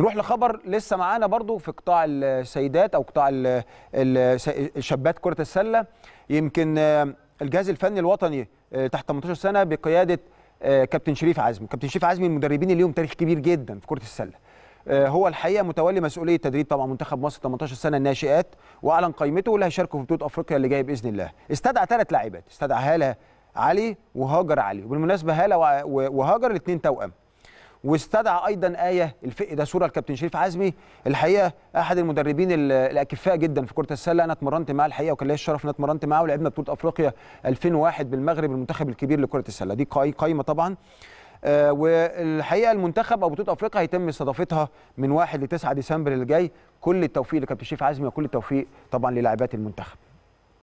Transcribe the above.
نروح لخبر لسه معانا برضو في قطاع السيدات او قطاع الشابات كره السله يمكن آه، الجهاز الفني الوطني آه، تحت 18 سنه بقياده آه، كابتن شريف عزمي كابتن شريف عزمي المدربين اللي لهم تاريخ كبير جدا في كره السله هو الحقيقه متولي مسؤوليه تدريب طبعا منتخب مصر 18 سنه الناشئات واعلن قائمته واللي هيشاركوا في بطوله افريقيا اللي جايه باذن الله استدعى ثلاث لاعبات استدعى هاله علي وهاجر علي وبالمناسبه هاله وهاجر الاثنين توأم واستدعى ايضا ايه الفئ ده صوره الكابتن شريف عزمي الحقيقه احد المدربين الاكفاء جدا في كره السله انا اتمرنت معاه الحقيقه وكان ليا الشرف ان اتمرنت معاه ولعبنا بطوله افريقيا 2001 بالمغرب المنتخب الكبير لكره السله دي قايمه طبعا آه والحقيقه المنتخب او بطوله افريقيا هيتم استضافتها من 1 ل 9 ديسمبر اللي جاي كل التوفيق لكابتن شريف عزمي وكل التوفيق طبعا للاعبات المنتخب